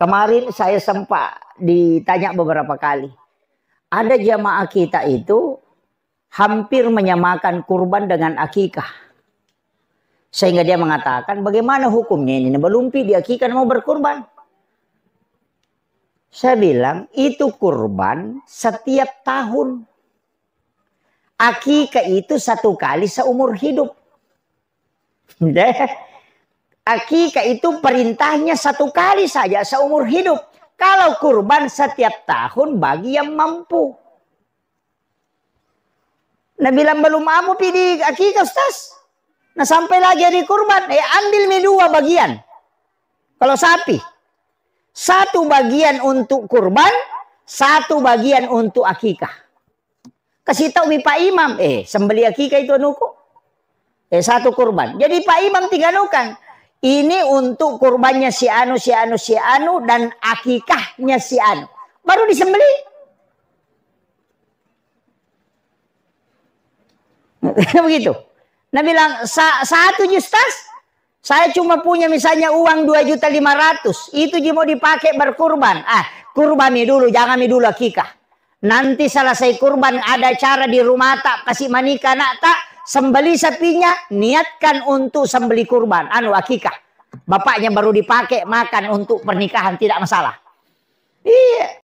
Kemarin saya sempat ditanya beberapa kali. Ada jamaah kita itu hampir menyamakan kurban dengan akikah. Sehingga dia mengatakan bagaimana hukumnya ini Belum belumpi diakikan mau berkurban. Saya bilang itu kurban setiap tahun. Akikah itu satu kali seumur hidup. Akikah itu perintahnya satu kali saja seumur hidup. Kalau kurban setiap tahun bagi yang mampu. Nah bilang belum mampu pilih akikah ustaz. Nah sampai lagi hari kurban. Eh ambil nih dua bagian. Kalau sapi. Satu bagian untuk kurban. Satu bagian untuk akikah. Kasih tahu Pak Imam. Eh sembeli akikah itu nuku. Eh satu kurban. Jadi Pak Imam tiga nukan ini untuk kurbannya si Anu, si Anu, si Anu dan akikahnya si Anu. Baru disembeli. Begitu. Nabi bilang, Sa satu justas, saya cuma punya misalnya uang 2 juta 500. Itu juga mau dipakai berkurban. Ah, kurbani dulu, jangan mi dulu akikah. Nanti selesai kurban ada cara di rumah tak kasih manika nak tak sembeli sapinya niatkan untuk sembeli kurban anu akikah bapaknya baru dipakai makan untuk pernikahan tidak masalah iya